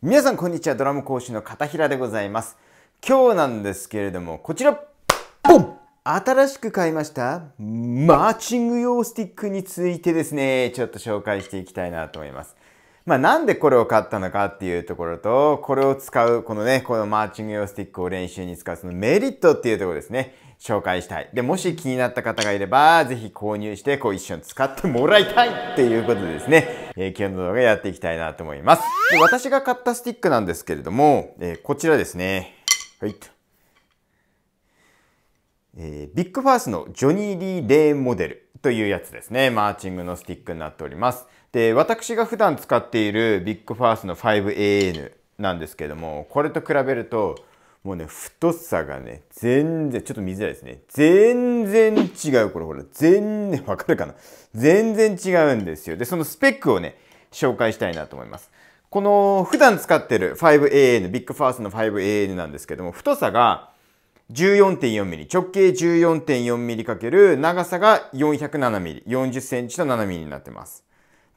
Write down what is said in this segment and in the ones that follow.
皆さんこんにちはドラム講師の片平でございます今日なんですけれどもこちらボン新しく買いましたマーチング用スティックについてですねちょっと紹介していきたいなと思いますまあ、なんでこれを買ったのかっていうところと、これを使う、このね、このマーチング用スティックを練習に使うそのメリットっていうところですね。紹介したい。で、もし気になった方がいれば、ぜひ購入して、こう一緒に使ってもらいたいっていうことでですね、えー、今日の動画やっていきたいなと思います。で私が買ったスティックなんですけれども、えー、こちらですね。はい。えー、ビッグファースのジョニー・リー・レーンモデルというやつですね。マーチングのスティックになっております。で、私が普段使っているビッグファースの 5AN なんですけども、これと比べると、もうね、太さがね、全然、ちょっと見づらいですね。全然違う。これほら、全然、わかるかな全然違うんですよ。で、そのスペックをね、紹介したいなと思います。この、普段使ってる 5AN、ビッグファースの 5AN なんですけども、太さが 14.4mm、直径 14.4mm× 長さが 407mm、40cm と 7mm になってます。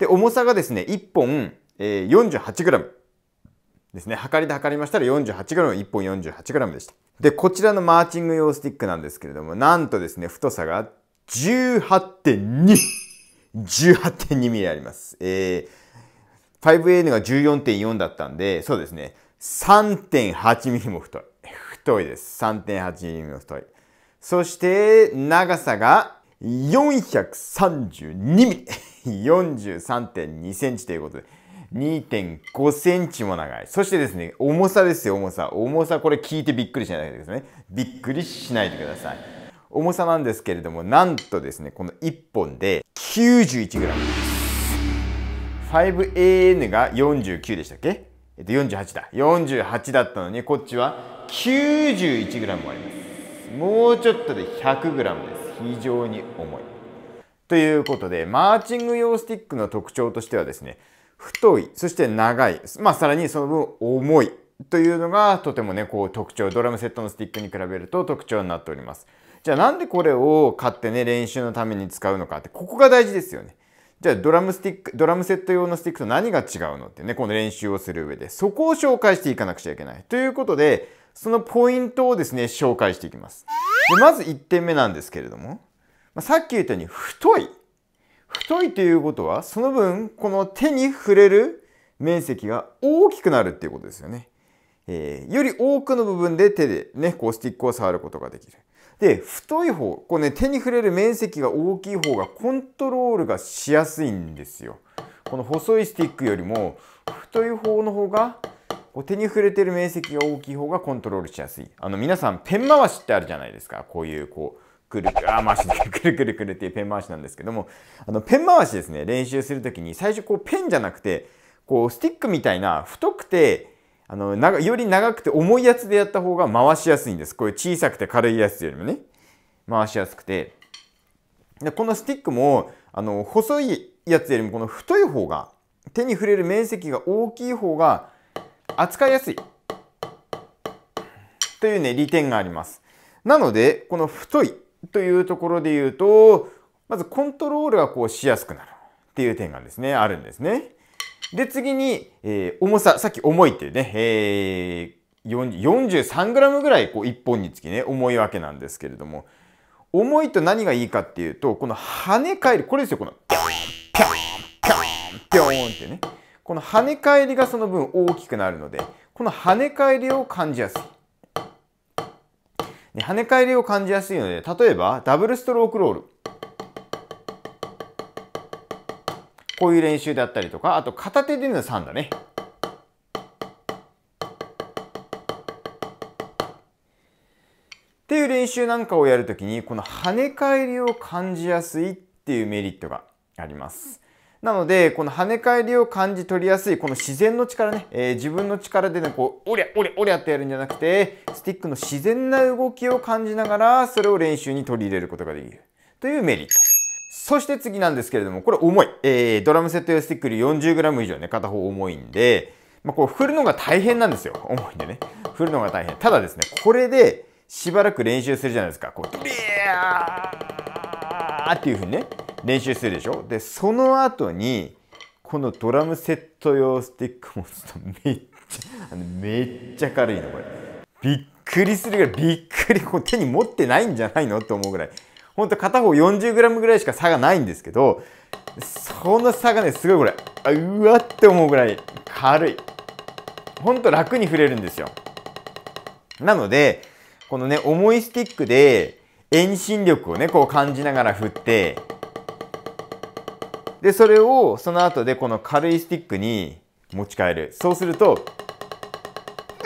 で、重さがですね、1本、えー、48g ですね。測りで測りましたら 48g、1本 48g でした。で、こちらのマーチング用スティックなんですけれども、なんとですね、太さが 18.2! 18.2 m m あります。えー、5N が14.4だったんで、そうですね、3.8ミリも太い。太いです。3.8 m m も太い。そして、長さが432ミリ。43.2センチということで、2.5センチも長い。そしてですね、重さですよ、重さ。重さ、これ聞いてびっくりしないでくださいね。びっくりしないでください。重さなんですけれども、なんとですね、この1本で 91g です。5AN が49でしたっけえっと、48だ。48だったのに、こっちは 91g もあります。もうちょっとで 100g です。非常に重い。ということで、マーチング用スティックの特徴としてはですね、太い、そして長い、まあ、さらにその分重いというのがとてもね、こう特徴、ドラムセットのスティックに比べると特徴になっております。じゃあなんでこれを買ってね、練習のために使うのかって、ここが大事ですよね。じゃあドラムスティック、ドラムセット用のスティックと何が違うのってね、この練習をする上で、そこを紹介していかなくちゃいけない。ということで、そのポイントをですね、紹介していきます。でまず1点目なんですけれども、まあ、さっき言ったように太い太いということはその分この手に触れる面積が大きくなるっていうことですよね。えー、より多くの部分で手でねこうスティックを触ることができる。で太い方こう、ね、手に触れる面積が大きい方がコントロールがしやすいんですよ。この細いスティックよりも太い方の方がこう手に触れてる面積が大きい方がコントロールしやすい。あの皆さんペン回しってあるじゃないですか。こういうこうくるくる、あ、回しでくるくるくるっていうペン回しなんですけども、あのペン回しですね、練習するときに最初こうペンじゃなくて、こうスティックみたいな太くて、あのなより長くて重いやつでやった方が回しやすいんです。こういう小さくて軽いやつよりもね、回しやすくて。でこのスティックもあの細いやつよりもこの太い方が手に触れる面積が大きい方が扱いやすいというね利点がありますなのでこの太いというところで言うとまずコントロールがこうしやすくなるっていう点がですねあるんですねで次に、えー、重ささっき重いっていうね、えー、43g ぐらいこう1本につきね重いわけなんですけれども重いと何がいいかっていうとこの跳ね返るこれですよこのピョンピョンピョンピョンってねこの跳ね返りがその分大きくなるのでこの跳ね返りを感じやすい。跳ね返りを感じやすいので例えばダブルストロークロールこういう練習であったりとかあと片手での3だねっていう練習なんかをやるときにこの跳ね返りを感じやすいっていうメリットがあります。なので、この跳ね返りを感じ取りやすい、この自然の力ね、えー、自分の力でね、こう、おりゃおりゃおりゃってやるんじゃなくて、スティックの自然な動きを感じながら、それを練習に取り入れることができるというメリット。そして次なんですけれども、これ重い。えー、ドラムセット用スティックより 40g 以上ね、片方重いんで、まあ、こう振るのが大変なんですよ。重いんでね。振るのが大変。ただですね、これでしばらく練習するじゃないですか。こう、ビリーっていうふうにね。練習するでしょでその後にこのドラムセット用スティック持つとめっちゃめっちゃ軽いのこれびっくりするぐらいびっくりこう手に持ってないんじゃないのと思うぐらいほんと片方 40g ぐらいしか差がないんですけどその差がねすごいこれあうわって思うぐらい軽いほんと楽に触れるんですよなのでこのね重いスティックで遠心力をねこう感じながら振ってで、それをその後でこの軽いスティックに持ち替える。そうすると、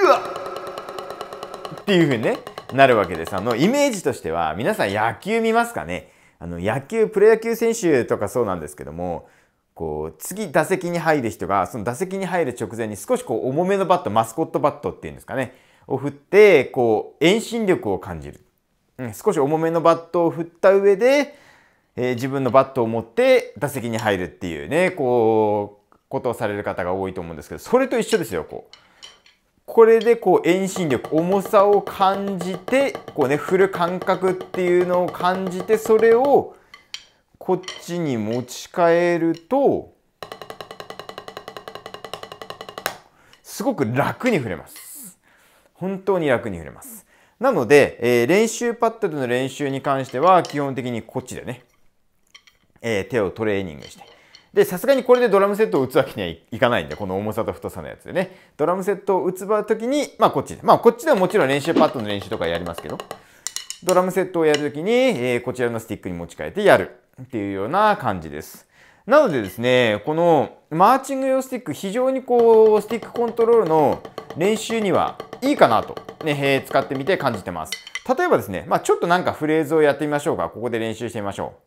うわっっていう風にね、なるわけです。あの、イメージとしては、皆さん野球見ますかねあの、野球、プロ野球選手とかそうなんですけども、こう、次打席に入る人が、その打席に入る直前に少しこう、重めのバット、マスコットバットっていうんですかね、を振って、こう、遠心力を感じる。うん、少し重めのバットを振った上で、えー、自分のバットを持って打席に入るっていうね、こう、ことをされる方が多いと思うんですけど、それと一緒ですよ、こう。これでこう遠心力、重さを感じて、こうね、振る感覚っていうのを感じて、それをこっちに持ち替えると、すごく楽に振れます。本当に楽に振れます。なので、えー、練習パッドでの練習に関しては、基本的にこっちでね、えー、手をトレーニングして。で、さすがにこれでドラムセットを打つわけにはいかないんで、この重さと太さのやつでね。ドラムセットを打つ場時に、まあこっちで。まあこっちでももちろん練習パッドの練習とかやりますけど、ドラムセットをやる時に、えー、こちらのスティックに持ち替えてやるっていうような感じです。なのでですね、このマーチング用スティック、非常にこう、スティックコントロールの練習にはいいかなと、ね、使ってみて感じてます。例えばですね、まあ、ちょっとなんかフレーズをやってみましょうか。ここで練習してみましょう。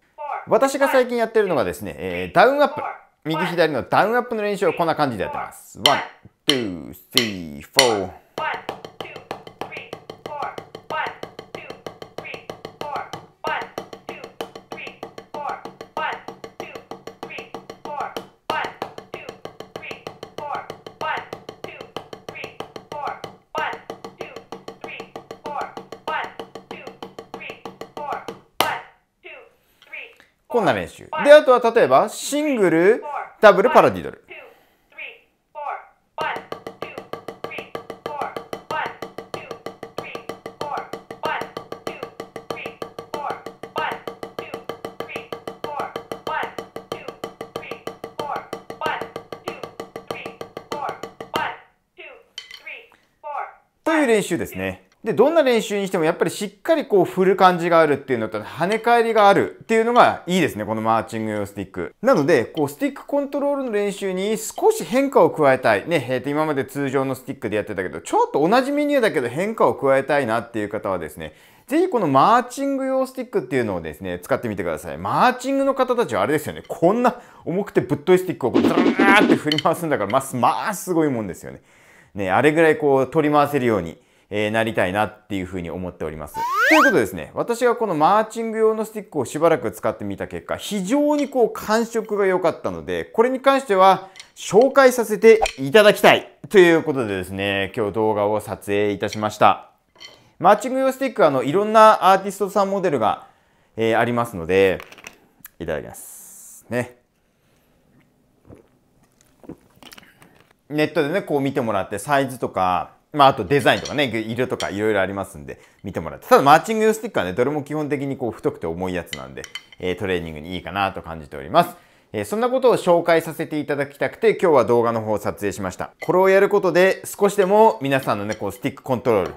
私が最近やってるのがですね、えー、ダウンアップ。右左のダウンアップの練習をこんな感じでやってます。ワン、ツー、スリー、フォー。こんな練習。で、あとは例えば、シングル、ダブル、パラディドル。という練習ですね。で、どんな練習にしてもやっぱりしっかりこう振る感じがあるっていうのと跳ね返りがあるっていうのがいいですね、このマーチング用スティック。なので、こうスティックコントロールの練習に少し変化を加えたい。ね、えー、と今まで通常のスティックでやってたけど、ちょっと同じメニューだけど変化を加えたいなっていう方はですね、ぜひこのマーチング用スティックっていうのをですね、使ってみてください。マーチングの方たちはあれですよね、こんな重くてぶっといスティックをこうザーって振り回すんだから、まあ、まあ、すごいもんですよね。ね、あれぐらいこう取り回せるように。えー、なりたいなっていうふうに思っております。ということでですね、私がこのマーチング用のスティックをしばらく使ってみた結果、非常にこう感触が良かったので、これに関しては紹介させていただきたいということでですね、今日動画を撮影いたしました。マーチング用スティックはあのいろんなアーティストさんモデルが、えー、ありますので、いただきます。ね。ネットでね、こう見てもらってサイズとか、まあ、あとデザインとかね、色とかいろいろありますんで、見てもらって。ただ、マーチング用スティックはね、どれも基本的にこう、太くて重いやつなんで、えー、トレーニングにいいかなと感じております。えー、そんなことを紹介させていただきたくて、今日は動画の方を撮影しました。これをやることで、少しでも皆さんのね、こう、スティックコントロール、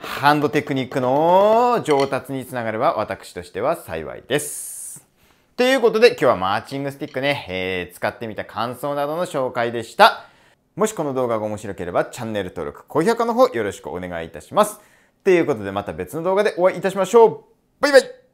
ハンドテクニックの上達につながれば、私としては幸いです。ということで、今日はマーチングスティックね、えー、使ってみた感想などの紹介でした。もしこの動画が面白ければチャンネル登録、高評価の方よろしくお願いいたします。ということでまた別の動画でお会いいたしましょう。バイバイ